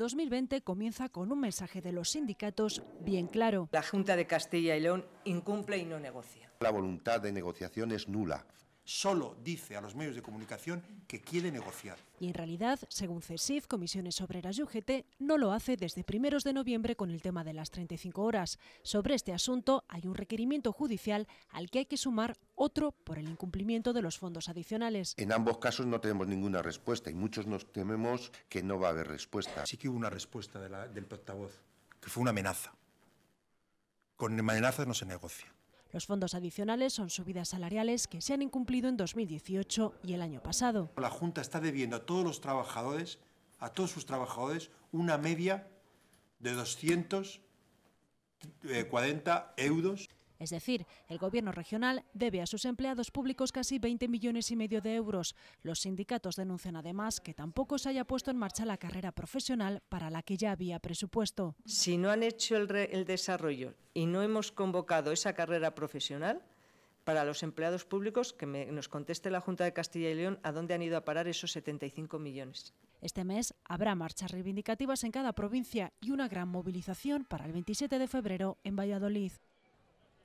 2020 comienza con un mensaje de los sindicatos bien claro. La Junta de Castilla y León incumple y no negocia. La voluntad de negociación es nula solo dice a los medios de comunicación que quiere negociar. Y en realidad, según CESIF, Comisiones Obreras y UGT no lo hace desde primeros de noviembre con el tema de las 35 horas. Sobre este asunto hay un requerimiento judicial al que hay que sumar otro por el incumplimiento de los fondos adicionales. En ambos casos no tenemos ninguna respuesta y muchos nos tememos que no va a haber respuesta. Sí que hubo una respuesta del portavoz, que fue una amenaza. Con amenazas no se negocia. Los fondos adicionales son subidas salariales que se han incumplido en 2018 y el año pasado. La Junta está debiendo a todos los trabajadores, a todos sus trabajadores, una media de 240 eh, euros. Es decir, el gobierno regional debe a sus empleados públicos casi 20 millones y medio de euros. Los sindicatos denuncian además que tampoco se haya puesto en marcha la carrera profesional para la que ya había presupuesto. Si no han hecho el, desarrollo y no hemos convocado esa carrera profesional, para los empleados públicos, que nos conteste la Junta de Castilla y León a dónde han ido a parar esos 75 millones. Este mes habrá marchas reivindicativas en cada provincia y una gran movilización para el 27 de febrero en Valladolid.